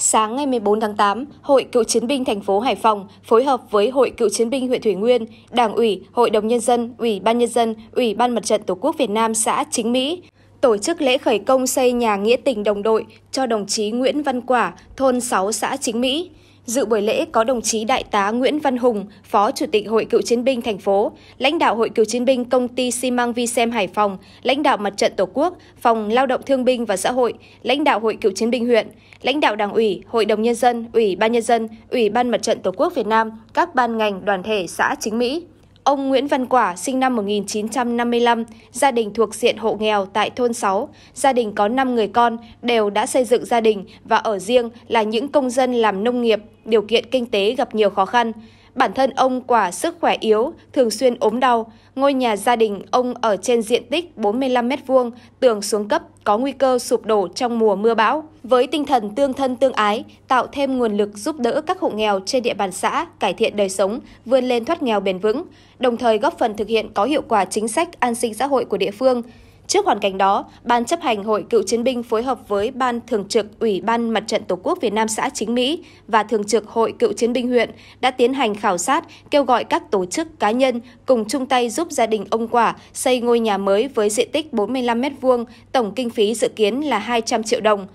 Sáng ngày 14 tháng 8, Hội Cựu chiến binh thành phố Hải Phòng phối hợp với Hội Cựu chiến binh huyện Thủy Nguyên, Đảng ủy, Hội đồng nhân dân, Ủy ban nhân dân, Ủy ban Mặt trận Tổ quốc Việt Nam xã Chính Mỹ tổ chức lễ khởi công xây nhà nghĩa tình đồng đội cho đồng chí Nguyễn Văn Quả, thôn 6 xã Chính Mỹ. Dự buổi lễ có đồng chí Đại tá Nguyễn Văn Hùng, Phó Chủ tịch Hội Cựu chiến binh thành phố, lãnh đạo Hội Cựu chiến binh công ty xi măng Vicem Hải Phòng, lãnh đạo Mặt trận Tổ quốc, Phòng Lao động Thương binh và Xã hội, lãnh đạo Hội Cựu chiến binh huyện, lãnh đạo Đảng ủy, Hội đồng nhân dân, Ủy ban nhân dân, Ủy ban Mặt trận Tổ quốc Việt Nam, các ban ngành, đoàn thể xã chính Mỹ. Ông Nguyễn Văn Quả, sinh năm 1955, gia đình thuộc diện hộ nghèo tại thôn 6, gia đình có 5 người con, đều đã xây dựng gia đình và ở riêng là những công dân làm nông nghiệp, điều kiện kinh tế gặp nhiều khó khăn. Bản thân ông quả sức khỏe yếu, thường xuyên ốm đau. Ngôi nhà gia đình ông ở trên diện tích 45 m2, tường xuống cấp, có nguy cơ sụp đổ trong mùa mưa bão. Với tinh thần tương thân tương ái, tạo thêm nguồn lực giúp đỡ các hộ nghèo trên địa bàn xã cải thiện đời sống, vươn lên thoát nghèo bền vững, đồng thời góp phần thực hiện có hiệu quả chính sách an sinh xã hội của địa phương. Trước hoàn cảnh đó, Ban chấp hành Hội Cựu Chiến binh phối hợp với Ban Thường trực Ủy ban Mặt trận Tổ quốc Việt Nam xã Chính Mỹ và Thường trực Hội Cựu Chiến binh huyện đã tiến hành khảo sát, kêu gọi các tổ chức cá nhân cùng chung tay giúp gia đình ông Quả xây ngôi nhà mới với diện tích 45 m2, tổng kinh phí dự kiến là 200 triệu đồng.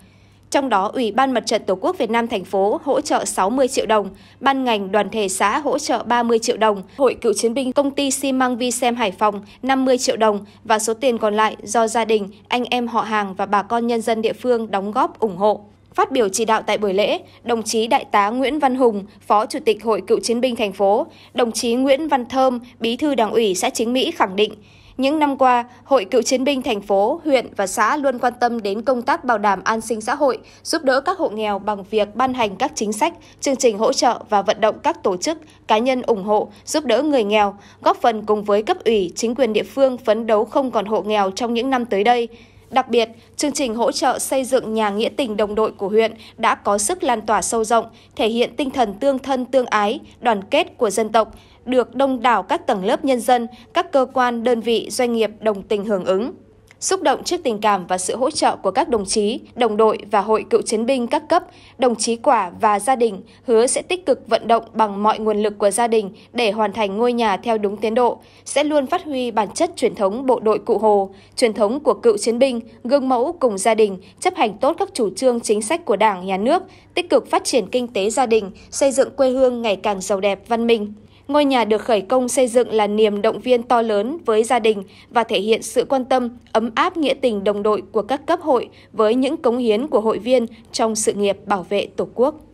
Trong đó, Ủy ban Mặt trận Tổ quốc Việt Nam thành phố hỗ trợ 60 triệu đồng, ban ngành đoàn thể xã hỗ trợ 30 triệu đồng, Hội cựu chiến binh công ty xi măng vi xem Hải Phòng 50 triệu đồng và số tiền còn lại do gia đình, anh em họ hàng và bà con nhân dân địa phương đóng góp ủng hộ. Phát biểu chỉ đạo tại buổi lễ, đồng chí Đại tá Nguyễn Văn Hùng, Phó Chủ tịch Hội Cựu chiến binh thành phố, đồng chí Nguyễn Văn Thơm, Bí thư Đảng ủy xã Chính Mỹ khẳng định những năm qua, Hội Cựu chiến binh thành phố, huyện và xã luôn quan tâm đến công tác bảo đảm an sinh xã hội, giúp đỡ các hộ nghèo bằng việc ban hành các chính sách, chương trình hỗ trợ và vận động các tổ chức, cá nhân ủng hộ, giúp đỡ người nghèo, góp phần cùng với cấp ủy, chính quyền địa phương phấn đấu không còn hộ nghèo trong những năm tới đây. Đặc biệt, chương trình hỗ trợ xây dựng nhà nghĩa tình đồng đội của huyện đã có sức lan tỏa sâu rộng, thể hiện tinh thần tương thân tương ái, đoàn kết của dân tộc, được đông đảo các tầng lớp nhân dân, các cơ quan, đơn vị, doanh nghiệp đồng tình hưởng ứng. Xúc động trước tình cảm và sự hỗ trợ của các đồng chí, đồng đội và hội cựu chiến binh các cấp, đồng chí Quả và gia đình hứa sẽ tích cực vận động bằng mọi nguồn lực của gia đình để hoàn thành ngôi nhà theo đúng tiến độ, sẽ luôn phát huy bản chất truyền thống bộ đội Cụ Hồ, truyền thống của cựu chiến binh, gương mẫu cùng gia đình, chấp hành tốt các chủ trương chính sách của Đảng, Nhà nước, tích cực phát triển kinh tế gia đình, xây dựng quê hương ngày càng giàu đẹp, văn minh. Ngôi nhà được khởi công xây dựng là niềm động viên to lớn với gia đình và thể hiện sự quan tâm, ấm áp nghĩa tình đồng đội của các cấp hội với những cống hiến của hội viên trong sự nghiệp bảo vệ Tổ quốc.